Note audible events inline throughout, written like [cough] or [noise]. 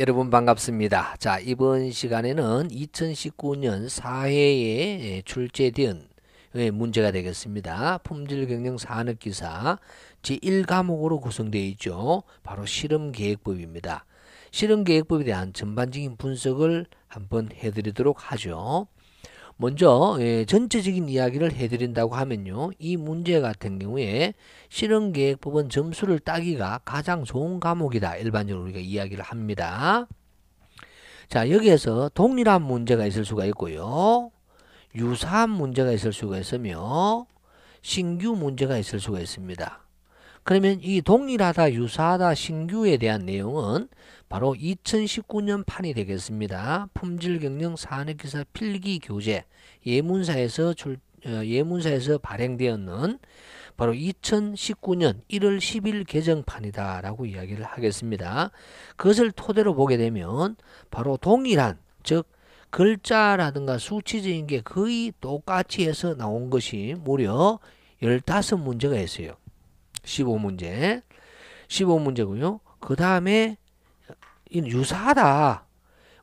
여러분 반갑습니다. 자, 이번 시간에는 2019년 4회에 출제된 예, 문제가 되겠습니다. 품질 경영 산업 기사 제1과목으로 구성되어 있죠. 바로 실험 계획법입니다. 실험 계획법에 대한 전반적인 분석을 한번 해 드리도록 하죠. 먼저 예, 전체적인 이야기를 해드린다고 하면요. 이 문제 같은 경우에 실험계획법은 점수를 따기가 가장 좋은 과목이다. 일반적으로 우리가 이야기를 합니다. 자 여기에서 동일한 문제가 있을 수가 있고요. 유사한 문제가 있을 수가 있으며 신규 문제가 있을 수가 있습니다. 그러면 이 동일하다, 유사하다, 신규에 대한 내용은 바로 2019년 판이 되겠습니다. 품질 경영 산업기사 필기 교재 예문사에서 출, 어, 예문사에서 발행되었는 바로 2019년 1월 10일 개정판이다 라고 이야기를 하겠습니다. 그것을 토대로 보게 되면 바로 동일한 즉 글자라든가 수치적인 게 거의 똑같이 해서 나온 것이 무려 15문제가 있어요. 15문제. 15문제고요. 그 다음에 유사하다.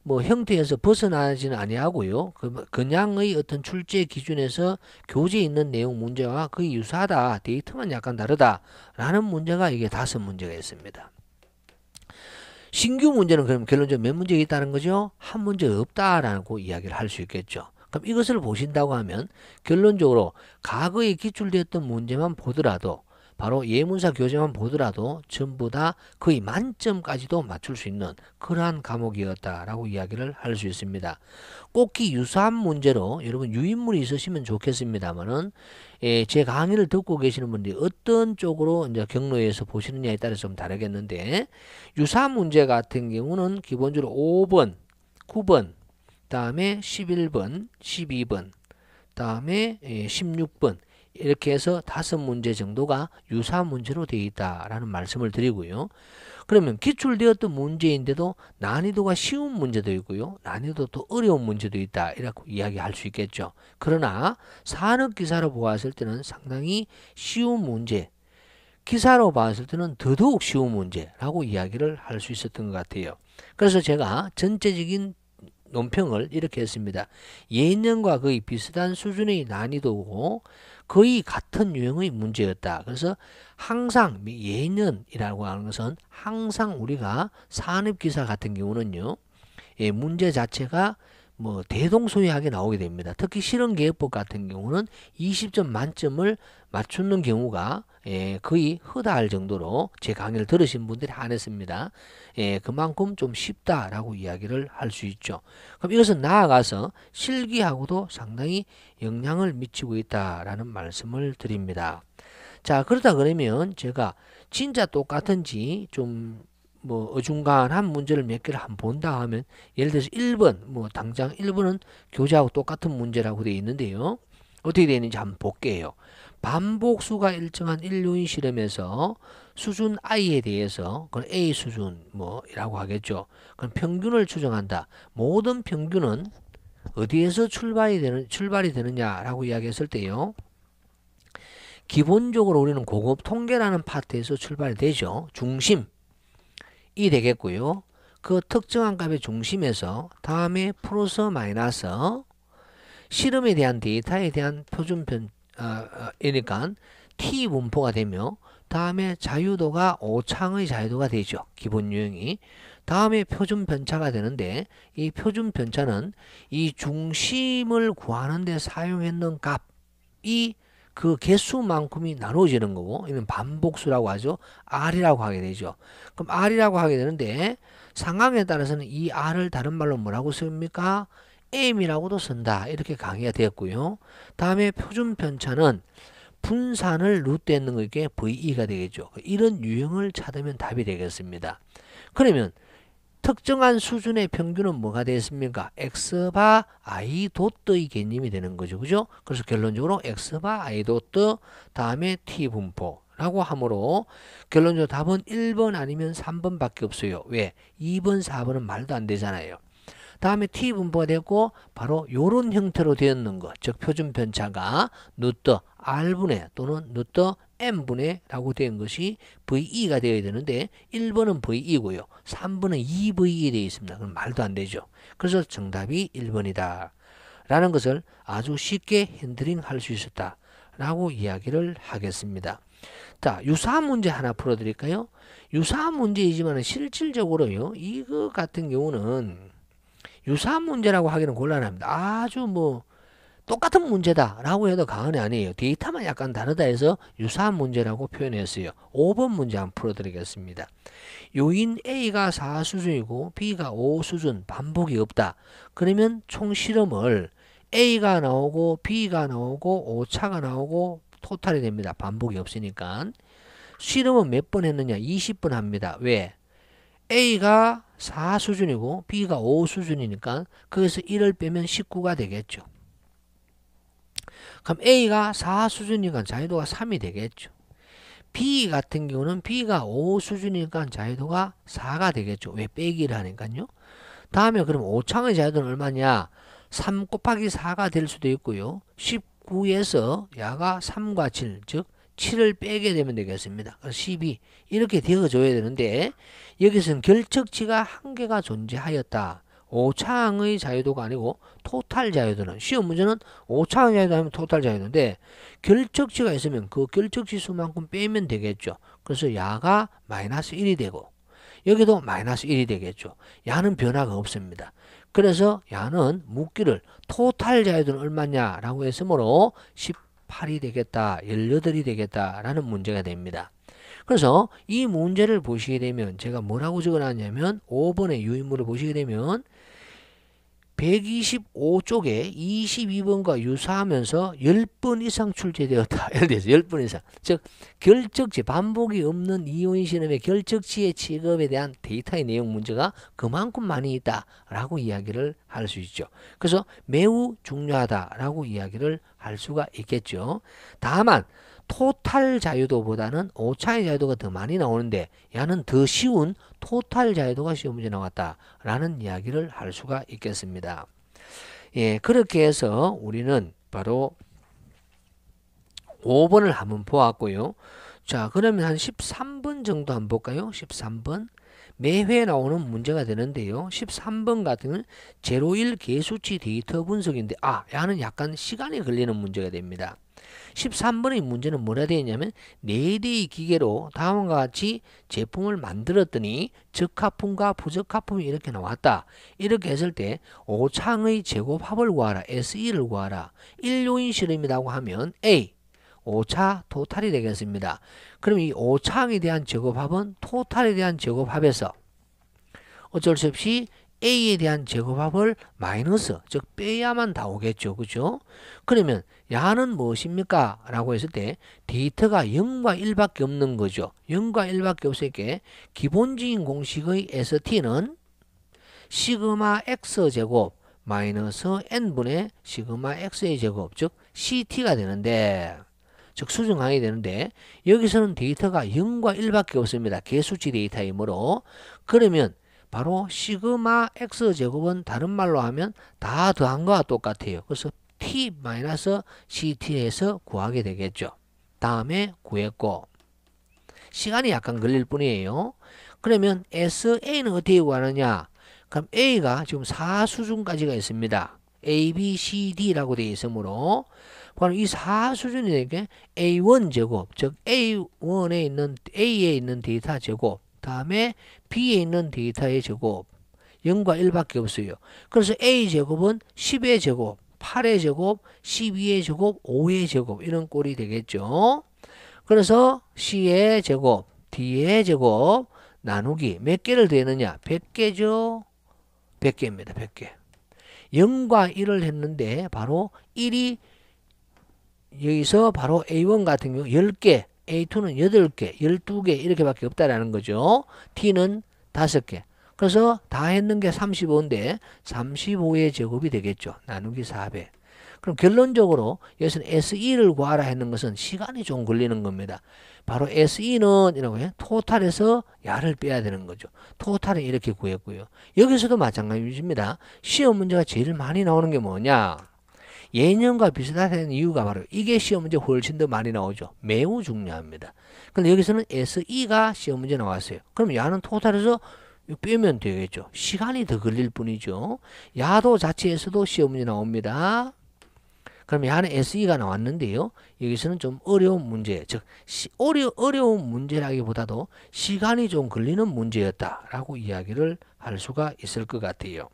뭐 형태에서 벗어나지는 아니하고요. 그 그냥의 어떤 출제 기준에서 교재에 있는 내용 문제와 거의 유사하다. 데이터만 약간 다르다. 라는 문제가 이게 다섯 문제가 있습니다. 신규 문제는 그럼 결론적으로 몇 문제 있다는 거죠? 한 문제 없다라고 이야기를 할 수 있겠죠. 그럼 이것을 보신다고 하면 결론적으로 과거에 기출되었던 문제만 보더라도 바로 예문사 교재만 보더라도 전부 다 거의 만점까지도 맞출 수 있는 그러한 과목이었다라고 이야기를 할 수 있습니다. 꼭히 유사한 문제로 여러분 유인물이 있으시면 좋겠습니다만은 예, 제 강의를 듣고 계시는 분들이 어떤 쪽으로 이제 경로에서 보시느냐에 따라서 좀 다르겠는데 유사한 문제 같은 경우는 기본적으로 5번, 9번, 다음에 11번, 12번, 다음에 16번 예, 이렇게 해서 다섯 문제 정도가 유사한 문제로 되어 있다라는 말씀을 드리고요. 그러면 기출되었던 문제인데도 난이도가 쉬운 문제도 있고요. 난이도도 어려운 문제도 있다. 이렇게 이야기할 수 있겠죠. 그러나 산업기사로 보았을 때는 상당히 쉬운 문제, 기사로 봤을 때는 더더욱 쉬운 문제라고 이야기를 할 수 있었던 것 같아요. 그래서 제가 전체적인 논평을 이렇게 했습니다. 예인과 거의 비슷한 수준의 난이도고 거의 같은 유형의 문제였다. 그래서 항상 예년이라고 하는 것은 항상 우리가 산업기사 같은 경우는요. 예, 문제 자체가 뭐 대동소이하게 나오게 됩니다. 특히 실현계획법 같은 경우는 20점 만점을 맞추는 경우가 예, 거의 허다할 정도로 제 강의를 들으신 분들이 안했습니다. 예, 그만큼 좀 쉽다라고 이야기를 할 수 있죠. 그럼 이것은 나아가서 실기하고도 상당히 영향을 미치고 있다라는 말씀을 드립니다. 자, 그렇다 그러면 제가 진짜 똑같은지 좀뭐 어중간한 문제를 몇 개를 한번 본다 하면 예를 들어서 1번 뭐 당장 1번은 교재하고 똑같은 문제라고 되어 있는데요. 어떻게 되어 있는지 한번 볼게요. 반복수가 일정한 일요인 실험에서 수준 i에 대해서 그건 a 수준 뭐라고 하겠죠. 그럼 평균을 추정한다. 모든 평균은 어디에서 출발이 되는 출발이 되느냐라고 이야기했을 때요. 기본적으로 우리는 고급 통계라는 파트에서 출발이 되죠. 중심 이 되겠고요. 그 특정한 값의 중심에서 다음에 플러스 마이너스 실험에 대한 데이터에 대한 표준 변, 어, 어 이니까 t 분포가 되며 다음에 자유도가 오창의 자유도가 되죠. 기본 유형이. 다음에 표준 변차가 되는데 이 표준 변차는이 중심을 구하는 데 사용했는 값이 그 개수만큼이 나눠지는 거고 이면 반복수라고 하죠. R이라고 하게 되죠. 그럼 R이라고 하게 되는데 상황에 따라서는 이 R을 다른 말로 뭐라고 씁니까? M이라고도 쓴다. 이렇게 강의가 되었고요. 다음에 표준 편차는 분산을 루트에 있는 거게 VE가 되겠죠. 이런 유형을 찾으면 답이 되겠습니다. 그러면 특정한 수준의 평균은 뭐가 되겠습니까? x바 i 도트의 개념이 되는 거죠. 그죠? 그래서 결론적으로 x바 i 도트 다음에 t 분포 라고 하므로 결론적으로 답은 1번 아니면 3번밖에 없어요. 왜? 2번, 4번은 말도 안 되잖아요. 다음에 t 분포가 되고 바로 요런 형태로 되었는 것. 즉 표준 편차가 루트 r분의 또는 루트 m분의 라고 된 것이 ve 가 되어야 되는데 1번은 ve고요. 3번은 e v e 되어 있습니다. 그럼 말도 안 되죠. 그래서 정답이 1번이다. 라는 것을 아주 쉽게 핸드링할 수 있었다. 라고 이야기를 하겠습니다. 자, 유사 문제 하나 풀어드릴까요? 유사 문제이지만 실질적으로요, 이거 같은 경우는 유사한 문제라고 하기는 곤란합니다. 아주 뭐 똑같은 문제다라고 해도 과언이 아니에요. 데이터만 약간 다르다 해서 유사한 문제라고 표현했어요. 5번 문제 한번 풀어드리겠습니다. 요인 A가 4 수준이고 B가 5 수준 반복이 없다. 그러면 총 실험을 A가 나오고 B가 나오고 오차가 나오고 토탈이 됩니다. 반복이 없으니까. 실험은 몇 번 했느냐? 20번 합니다. 왜? A가 4 수준이고 B가 5 수준이니까 거기서 1을 빼면 19가 되겠죠. 그럼 A가 4 수준이니까 자유도가 3이 되겠죠. B 같은 경우는 B가 5 수준이니까 자유도가 4가 되겠죠. 왜 빼기를 하니까요. 다음에 그럼 오창의 자유도는 얼마냐? 3 곱하기 4가 될 수도 있고요. 19에서 야가 3과 7, 즉 7을 빼게 되면 되겠습니다. 12 이렇게 되어줘야 되는데 여기서는 결척치가 한 개가 존재하였다. 오차항의 자유도가 아니고 토탈 자유도는 시험 문제는 오차항 자유도 하면 토탈 자유도인데 결척치가 있으면 그 결척치 수만큼 빼면 되겠죠. 그래서 야가 마이너스 1이 되고 여기도 마이너스 1이 되겠죠. 야는 변화가 없습니다. 그래서 야는 묶기를 토탈 자유도는 얼마냐라고 했으므로 10 8이 되겠다, 18이 되겠다라는 문제가 됩니다. 그래서 이 문제를 보시게 되면 제가 뭐라고 적어놨냐면 5번의 유인물을 보시게 되면 125쪽에 22번과 유사하면서 10번 이상 출제되었다. 10번 [laughs] 이상. 즉 결적지 반복이 없는 이온 실험의 결적지의 취급에 대한 데이터의 내용 문제가 그만큼 많이 있다라고 이야기를 할 수 있죠. 그래서 매우 중요하다라고 이야기를 알 수가 있겠죠. 다만 토탈 자유도보다는 오차의 자유도가 더 많이 나오는데 야는 더 쉬운 토탈 자유도가 쉬운 문제 나왔다라는 이야기를 할 수가 있겠습니다. 예, 그렇게 해서 우리는 바로 5번을 한번 보았고요. 자, 그러면 한 13번 정도 한번 볼까요? 13번. 매회 나오는 문제가 되는데요. 13번 같은 제로일 개수치 데이터 분석인데 아, 야는 약간 시간이 걸리는 문제가 됩니다. 13번의 문제는 뭐라 되어 있냐면 네대의 기계로 다음과 같이 제품을 만들었더니 적합품과 부적합품이 이렇게 나왔다. 이렇게 했을 때5창의 제곱합을 구하라. SE를 구하라. 일요인 실험이라고 하면 A. 5차 토탈이 되겠습니다. 그럼 이 5차항에 대한 제곱합은 토탈에 대한 제곱합에서 어쩔 수 없이 A에 대한 제곱합을 마이너스, 즉 빼야만 나오겠죠. 그죠? 그러면 야는 무엇입니까? 라고 했을 때 데이터가 0과 1밖에 없는 거죠. 0과 1밖에 없으니 기본적인 공식의 ST는 시그마 X제곱 마이너스 N분의 시그마 X의 제곱, 즉 CT가 되는데 즉 수정하게 되는데 여기서는 데이터가 0과 1밖에 없습니다. 개수치 데이터이므로 그러면 바로 시그마 x제곱은 다른 말로 하면 다 더한 거와 똑같아요. 그래서 t-ct에서 구하게 되겠죠. 다음에 구했고 시간이 약간 걸릴 뿐이에요. 그러면 sa는 어떻게 구하느냐 그럼 a가 지금 4수준까지가 있습니다. a, b, c, d라고 되어 있으므로 바로 이4수준이되게 A1 제곱, 즉 A1에 있는 A에 있는 데이터 제곱, 다음에 B에 있는 데이터의 제곱, 0과 1밖에 없어요. 그래서 A 제곱은 10의 제곱, 8의 제곱, 12의 제곱, 5의 제곱 이런 꼴이 되겠죠. 그래서 C의 제곱, D의 제곱 나누기 몇 개를 되느냐? 100개죠. 100개입니다. 100개. 0과 1을 했는데 바로 1이 여기서 바로 A1 같은 경우 10개, A2는 8개, 12개 이렇게밖에 없다라는 거죠. T는 5개. 그래서 다 했는 게 35인데 35의 제곱이 되겠죠. 나누기 4배. 그럼 결론적으로 여기서는 SE를 구하라 했는 것은 시간이 좀 걸리는 겁니다. 바로 SE는 이라고 해요. 토탈에서 야를 빼야 되는 거죠. 토탈을 이렇게 구했고요. 여기서도 마찬가지입니다. 시험 문제가 제일 많이 나오는 게 뭐냐? 예년과 비슷하다는 이유가 바로 이게 시험 문제 훨씬 더 많이 나오죠. 매우 중요합니다. 근데 여기서는 SE가 시험 문제 나왔어요. 그럼 야는 토탈에서 빼면 되겠죠. 시간이 더 걸릴 뿐이죠. 야도 자체에서도 시험 문제 나옵니다. 그럼 야는 SE가 나왔는데요. 여기서는 좀 어려운 문제, 즉 시, 어려, 어려운 문제라기보다도 시간이 좀 걸리는 문제였다라고 이야기를 할 수가 있을 것 같아요.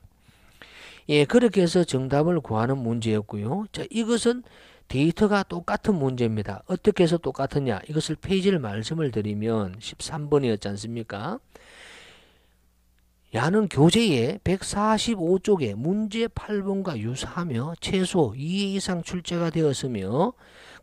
예, 그렇게 해서 정답을 구하는 문제였고요. 자, 이것은 데이터가 똑같은 문제입니다. 어떻게 해서 똑같으냐? 이것을 페이지를 말씀을 드리면 13번이었지 않습니까? 야는 교재의 145쪽에 문제 8번과 유사하며 최소 2회 이상 출제가 되었으며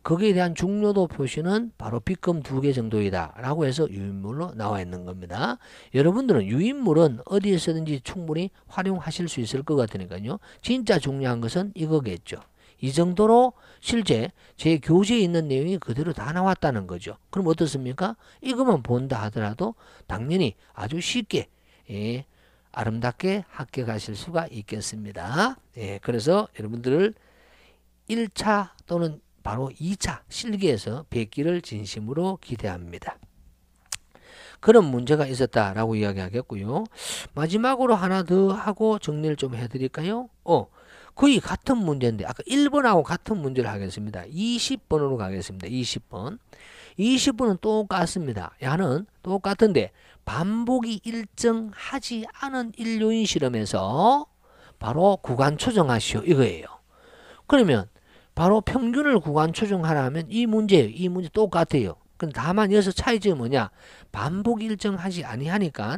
거기에 대한 중요도 표시는 바로 빚금 두 개 정도이다 라고 해서 유인물로 나와 있는 겁니다. 여러분들은 유인물은 어디에서든지 충분히 활용하실 수 있을 것 같으니까요. 진짜 중요한 것은 이거겠죠. 이 정도로 실제 제 교재에 있는 내용이 그대로 다 나왔다는 거죠. 그럼 어떻습니까? 이것만 본다 하더라도 당연히 아주 쉽게 예, 아름답게 합격하실 수가 있겠습니다. 예, 그래서 여러분들을 1차 또는 바로 2차 실기에서 뵙기를 진심으로 기대합니다. 그런 문제가 있었다라고 이야기하겠고요. 마지막으로 하나 더 하고 정리를 좀 해드릴까요? 어, 거의 같은 문제인데 아까 1번하고 같은 문제를 하겠습니다. 20번으로 가겠습니다. 20번. 20번은 똑같습니다. 야는 똑같은데 반복이 일정하지 않은 인류인 실험에서 바로 구간 조정하시오 이거예요. 그러면 바로 평균을 구간 추정하라면 이 문제예요. 이 문제 똑같아요. 근데 다만 여기서 차이점이 뭐냐? 반복 일정하지 아니하니까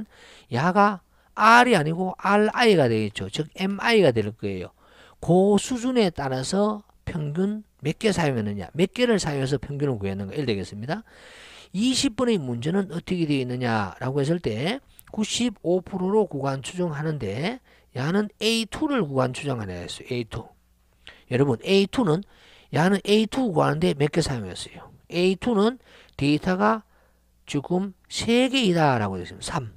야가 R이 아니고 RI가 되겠죠. 즉 MI가 될 거예요. 그 수준에 따라서 평균 몇 개 사용했느냐, 몇 개를 사용해서 평균을 구했는가, 이일 되겠습니다. 20번의 문제는 어떻게 되어 있느냐라고 했을 때 95%로 구간 추정하는데 야는 A2를 구간 추정하냐 했어요. A2. 여러분 A2는 야는 A2 구하는데 몇 개 사용했어요? A2는 데이터가 지금 3개이다 라고 되어 있습니다. 3.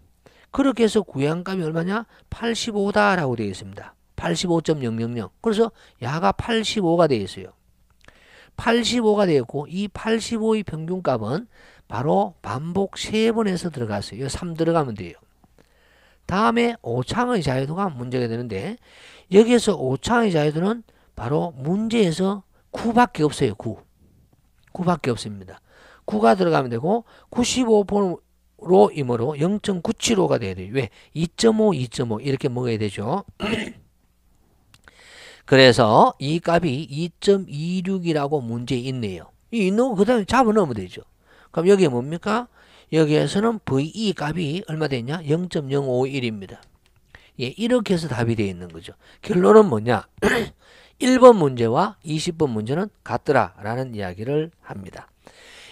그렇게 해서 구양값이 얼마냐? 85다 라고 되어 있습니다. 85.000 그래서 야가 85가 되어 있어요. 85가 되었고 이 85의 평균값은 바로 반복 3번에서 들어갔어요. 3 들어가면 돼요. 다음에 오창의 자유도가 문제가 되는데 여기에서 오창의 자유도는 바로 문제에서 9밖에 없어요. 9. 9밖에 없습니다. 9가 들어가면 되고 95%로 임으로 0.975가 돼야 돼요. 왜? 2.5, 2.5 이렇게 먹어야 되죠. [clears throat] 그래서 이 값이 2.26이라고 문제 있네요. 이 있는 거 그다음에 잡아넣으면 되죠. 그럼 여기 뭡니까? 여기에서는 VE 값이 얼마 되냐 0.051입니다. 예, 이렇게 해서 답이 되어 있는 거죠. 결론은 뭐냐? [clears throat] 1번 문제와 20번 문제는 같더라 라는 이야기를 합니다.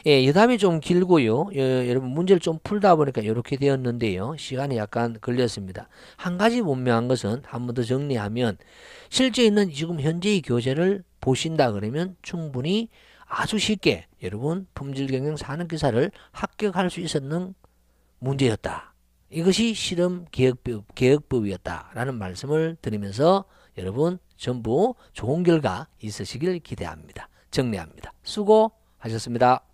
예, 여담이 좀 길고요. 예, 여러분 문제를 좀 풀다 보니까 이렇게 되었는데요. 시간이 약간 걸렸습니다. 한 가지 분명한 것은 한 번 더 정리하면 실제 있는 지금 현재의 교재를 보신다 그러면 충분히 아주 쉽게 여러분 품질 경영 사는 기사를 합격할 수 있었는 문제였다. 이것이 실험 개혁법, 개혁법이었다라는 말씀을 드리면서 여러분 전부 좋은 결과 있으시길 기대합니다. 정리합니다. 수고하셨습니다.